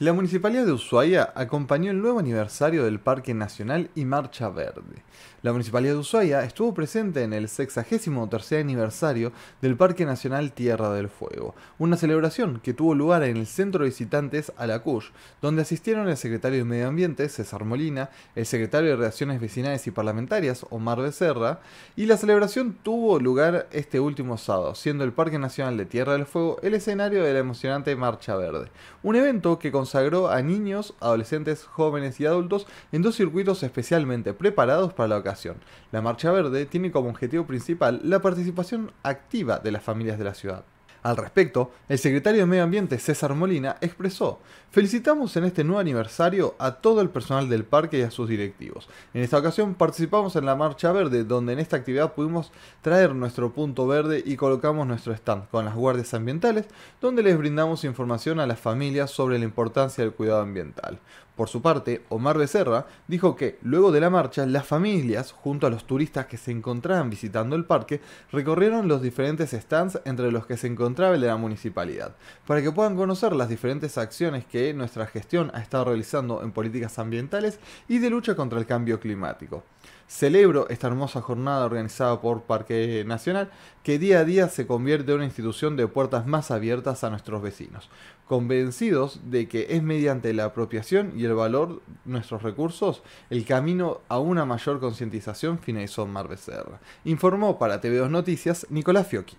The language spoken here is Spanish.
La Municipalidad de Ushuaia acompañó el nuevo aniversario del Parque Nacional y Marcha Verde. La Municipalidad de Ushuaia estuvo presente en el 63 aniversario del Parque Nacional Tierra del Fuego, una celebración que tuvo lugar en el Centro de Visitantes Alacush, donde asistieron el secretario de Medio Ambiente, César Molina, el secretario de Relaciones Vecinales y Parlamentarias, Omar Becerra, y la celebración tuvo lugar este último sábado, siendo el Parque Nacional de Tierra del Fuego el escenario de la emocionante Marcha Verde, un evento que consagró a niños, adolescentes, jóvenes y adultos en dos circuitos especialmente preparados para la ocasión. La Marcha Verde tiene como objetivo principal la participación activa de las familias de la ciudad. Al respecto, el secretario de Medio Ambiente César Molina expresó, felicitamos en este nuevo aniversario a todo el personal del parque y a sus directivos. En esta ocasión participamos en la Marcha Verde, donde en esta actividad pudimos traer nuestro punto verde y colocamos nuestro stand con las guardias ambientales, donde les brindamos información a las familias sobre la importancia del cuidado ambiental. Por su parte, Omar Becerra dijo que, luego de la marcha, las familias, junto a los turistas que se encontraban visitando el parque, recorrieron los diferentes stands entre los que se encontraba el de la municipalidad, para que puedan conocer las diferentes acciones que nuestra gestión ha estado realizando en políticas ambientales y de lucha contra el cambio climático. Celebro esta hermosa jornada organizada por Parque Nacional, que día a día se convierte en una institución de puertas más abiertas a nuestros vecinos, convencidos de que es mediante la apropiación y el valor nuestros recursos el camino a una mayor concientización, finalizó Mar Becerra. Informó para TV2 Noticias Nicolás Fiocchi.